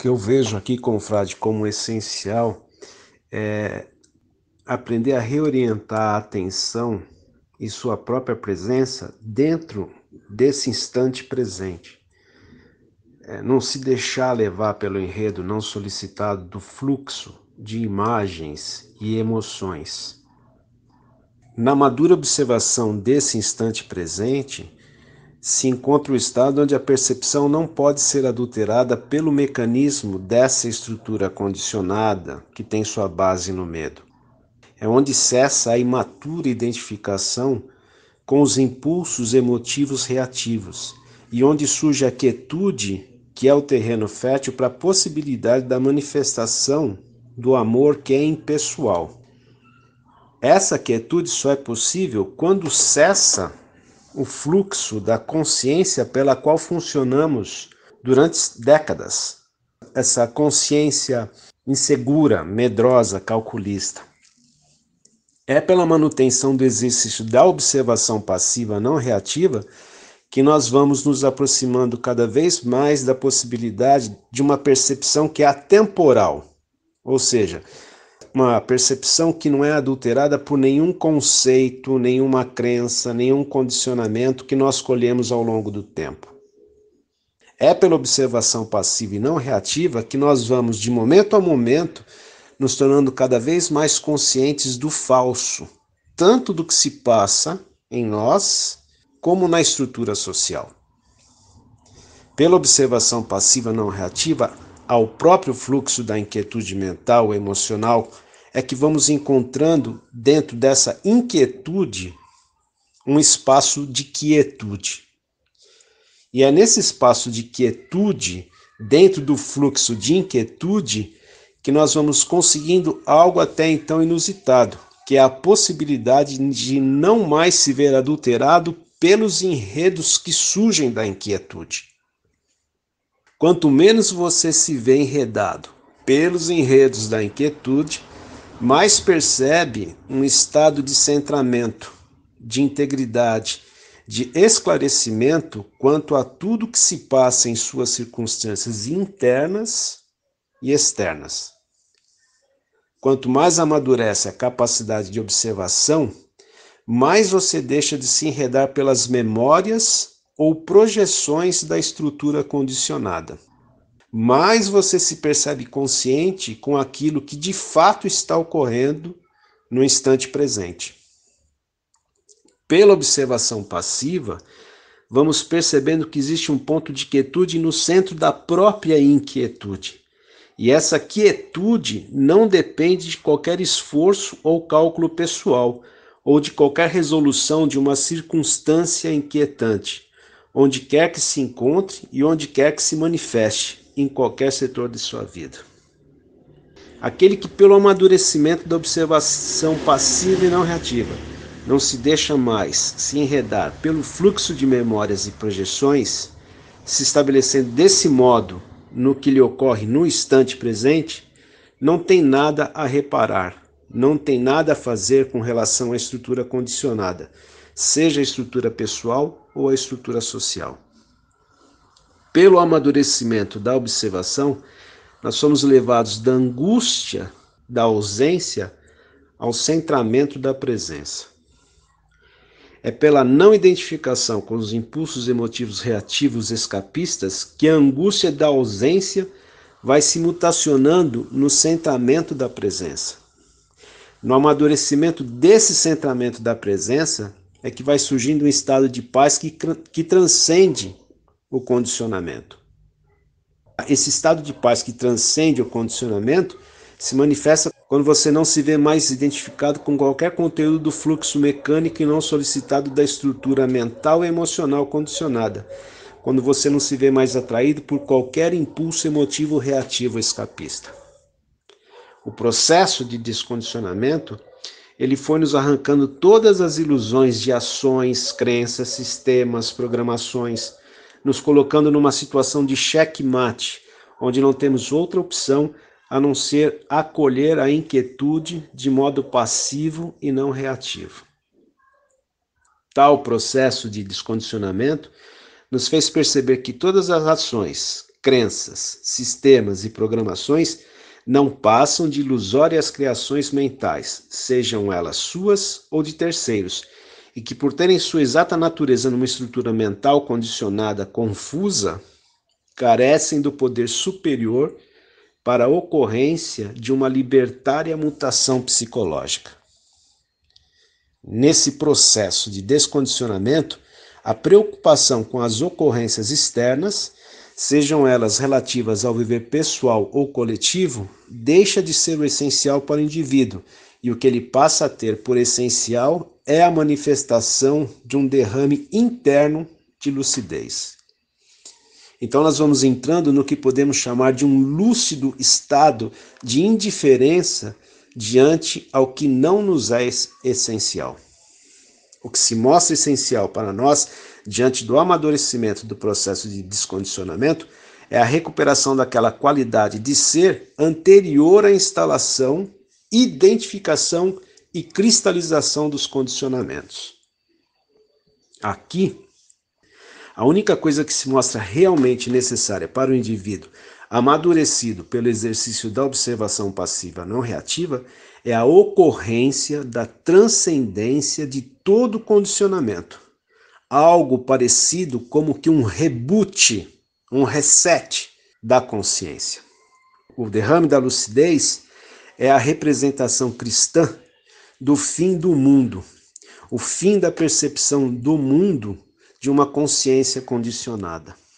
que eu vejo aqui, confrade, como essencial é aprender a reorientar a atenção e sua própria presença dentro desse instante presente. É, não se deixar levar pelo enredo não solicitado do fluxo de imagens e emoções. Na madura observação desse instante presente, se encontra o estado onde a percepção não pode ser adulterada pelo mecanismo dessa estrutura condicionada que tem sua base no medo. É onde cessa a imatura identificação com os impulsos emotivos reativos e onde surge a quietude, que é o terreno fértil para a possibilidade da manifestação do amor que é impessoal. Essa quietude só é possível quando cessa o fluxo da consciência pela qual funcionamos durante décadas. Essa consciência insegura, medrosa, calculista. É pela manutenção do exercício da observação passiva não reativa que nós vamos nos aproximando cada vez mais da possibilidade de uma percepção que é atemporal, ou seja, uma percepção que não é adulterada por nenhum conceito, nenhuma crença, nenhum condicionamento que nós colhemos ao longo do tempo. É pela observação passiva e não reativa que nós vamos, de momento a momento, nos tornando cada vez mais conscientes do falso, tanto do que se passa em nós, como na estrutura social. Pela observação passiva não reativa, ao próprio fluxo da inquietude mental, emocional, é que vamos encontrando dentro dessa inquietude um espaço de quietude. E é nesse espaço de quietude, dentro do fluxo de inquietude, que nós vamos conseguindo algo até então inusitado, que é a possibilidade de não mais se ver adulterado pelos enredos que surgem da inquietude. Quanto menos você se vê enredado pelos enredos da inquietude, mais percebe um estado de centramento, de integridade, de esclarecimento quanto a tudo que se passa em suas circunstâncias internas e externas. Quanto mais amadurece a capacidade de observação, mais você deixa de se enredar pelas memórias ou projeções da estrutura condicionada. Mais você se percebe consciente com aquilo que de fato está ocorrendo no instante presente. Pela observação passiva, vamos percebendo que existe um ponto de quietude no centro da própria inquietude. E essa quietude não depende de qualquer esforço ou cálculo pessoal, ou de qualquer resolução de uma circunstância inquietante onde quer que se encontre e onde quer que se manifeste, em qualquer setor de sua vida. Aquele que, pelo amadurecimento da observação passiva e não reativa, não se deixa mais se enredar pelo fluxo de memórias e projeções, se estabelecendo desse modo no que lhe ocorre no instante presente, não tem nada a reparar, não tem nada a fazer com relação à estrutura condicionada, seja a estrutura pessoal ou a estrutura social. Pelo amadurecimento da observação, nós somos levados da angústia da ausência ao centramento da presença. É pela não identificação com os impulsos emotivos reativos escapistas que a angústia da ausência vai se mutacionando no centramento da presença. No amadurecimento desse centramento da presença, é que vai surgindo um estado de paz que, que transcende o condicionamento. Esse estado de paz que transcende o condicionamento se manifesta quando você não se vê mais identificado com qualquer conteúdo do fluxo mecânico e não solicitado da estrutura mental e emocional condicionada, quando você não se vê mais atraído por qualquer impulso emotivo reativo escapista. O processo de descondicionamento ele foi nos arrancando todas as ilusões de ações, crenças, sistemas, programações, nos colocando numa situação de checkmate, onde não temos outra opção a não ser acolher a inquietude de modo passivo e não reativo. Tal processo de descondicionamento nos fez perceber que todas as ações, crenças, sistemas e programações não passam de ilusórias criações mentais, sejam elas suas ou de terceiros, e que, por terem sua exata natureza numa estrutura mental condicionada confusa, carecem do poder superior para a ocorrência de uma libertária mutação psicológica. Nesse processo de descondicionamento, a preocupação com as ocorrências externas sejam elas relativas ao viver pessoal ou coletivo, deixa de ser o essencial para o indivíduo, e o que ele passa a ter por essencial é a manifestação de um derrame interno de lucidez. Então, nós vamos entrando no que podemos chamar de um lúcido estado de indiferença diante ao que não nos é essencial o que se mostra essencial para nós diante do amadurecimento do processo de descondicionamento é a recuperação daquela qualidade de ser anterior à instalação, identificação e cristalização dos condicionamentos. Aqui, a única coisa que se mostra realmente necessária para o indivíduo amadurecido pelo exercício da observação passiva não reativa, é a ocorrência da transcendência de todo condicionamento. Algo parecido como que um reboot, um reset da consciência. O derrame da lucidez é a representação cristã do fim do mundo, o fim da percepção do mundo de uma consciência condicionada.